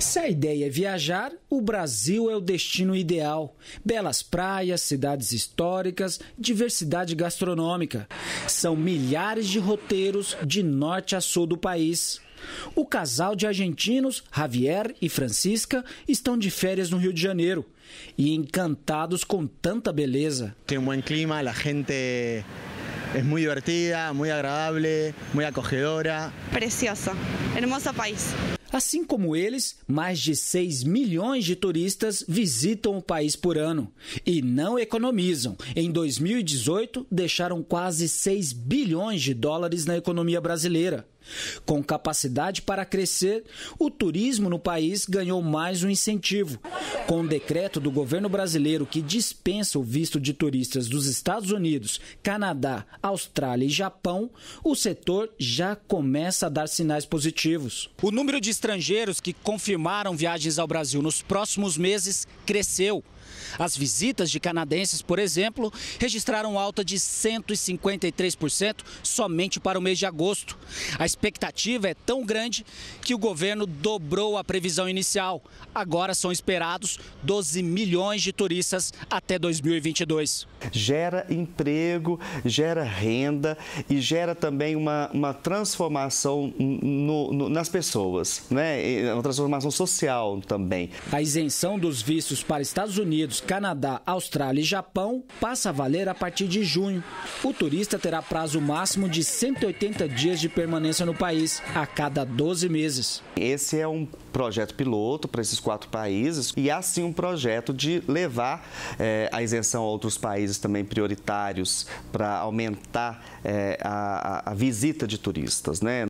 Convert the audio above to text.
Se a ideia é viajar, o Brasil é o destino ideal. Belas praias, cidades históricas, diversidade gastronômica. São milhares de roteiros de norte a sul do país. O casal de argentinos, Javier e Francisca, estão de férias no Rio de Janeiro e encantados com tanta beleza. Tem um bom clima, a gente es é muy divertida, muy agradable, muy acogedora. Precioso, hermoso país. Assim como eles, mais de 6 milhões de turistas visitam o país por ano e não economizam. Em 2018, deixaram quase 6 bilhões de dólares na economia brasileira. Com capacidade para crescer, o turismo no país ganhou mais um incentivo. Com o decreto do governo brasileiro que dispensa o visto de turistas dos Estados Unidos, Canadá, Austrália e Japão, o setor já começa a dar sinais positivos. O número de estrangeiros que confirmaram viagens ao Brasil nos próximos meses cresceu. As visitas de canadenses, por exemplo, registraram alta de 153% somente para o mês de agosto. A expectativa é tão grande que o governo dobrou a previsão inicial. Agora são esperados 12 milhões de turistas até 2022. Gera emprego, gera renda e gera também uma, uma transformação no, no, nas pessoas, né? uma transformação social também. A isenção dos vistos para Estados Unidos Unidos, Canadá, Austrália e Japão passa a valer a partir de junho. O turista terá prazo máximo de 180 dias de permanência no país, a cada 12 meses. Esse é um projeto piloto para esses quatro países e assim um projeto de levar eh, a isenção a outros países também prioritários para aumentar eh, a, a visita de turistas. Né?